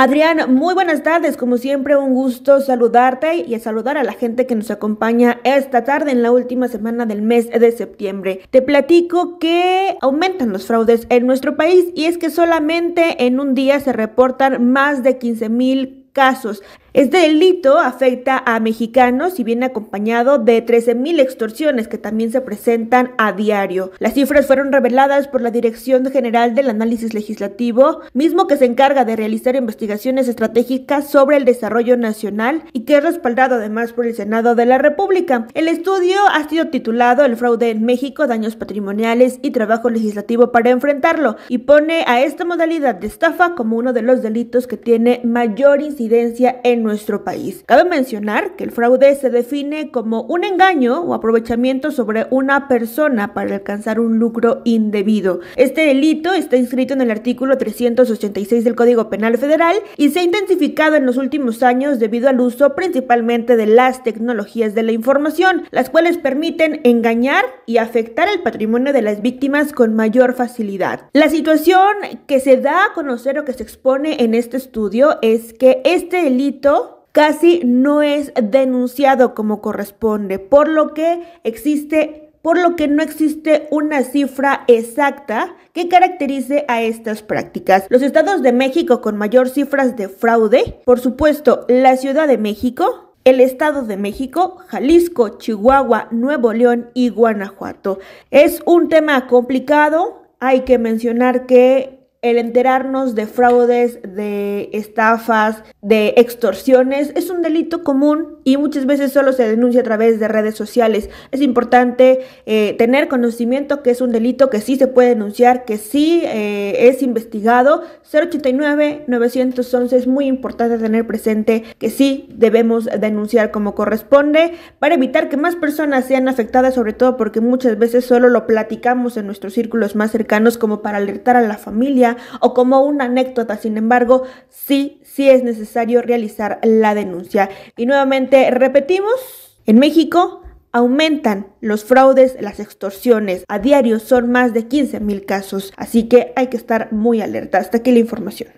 Adrián, muy buenas tardes. Como siempre, un gusto saludarte y saludar a la gente que nos acompaña esta tarde en la última semana del mes de septiembre. Te platico que aumentan los fraudes en nuestro país y es que solamente en un día se reportan más de 15 mil casos. Este delito afecta a mexicanos y viene acompañado de 13.000 extorsiones que también se presentan a diario. Las cifras fueron reveladas por la Dirección General del Análisis Legislativo, mismo que se encarga de realizar investigaciones estratégicas sobre el desarrollo nacional y que es respaldado además por el Senado de la República. El estudio ha sido titulado El fraude en México, daños patrimoniales y trabajo legislativo para enfrentarlo y pone a esta modalidad de estafa como uno de los delitos que tiene mayor incidencia en nuestro país. Cabe mencionar que el fraude se define como un engaño o aprovechamiento sobre una persona para alcanzar un lucro indebido. Este delito está inscrito en el artículo 386 del Código Penal Federal y se ha intensificado en los últimos años debido al uso principalmente de las tecnologías de la información, las cuales permiten engañar y afectar el patrimonio de las víctimas con mayor facilidad. La situación que se da a conocer o que se expone en este estudio es que este delito casi no es denunciado como corresponde, por lo que existe por lo que no existe una cifra exacta que caracterice a estas prácticas. Los estados de México con mayor cifras de fraude, por supuesto, la Ciudad de México, el Estado de México, Jalisco, Chihuahua, Nuevo León y Guanajuato. Es un tema complicado. Hay que mencionar que el enterarnos de fraudes, de estafas, de extorsiones es un delito común y muchas veces solo se denuncia a través de redes sociales. Es importante eh, tener conocimiento que es un delito que sí se puede denunciar, que sí eh, es investigado. 089-911 es muy importante tener presente que sí debemos denunciar como corresponde para evitar que más personas sean afectadas, sobre todo porque muchas veces solo lo platicamos en nuestros círculos más cercanos como para alertar a la familia o como una anécdota. Sin embargo, sí, sí es necesario realizar la denuncia. Y nuevamente repetimos, en México aumentan los fraudes, las extorsiones. A diario son más de 15 mil casos, así que hay que estar muy alerta. Hasta aquí la información.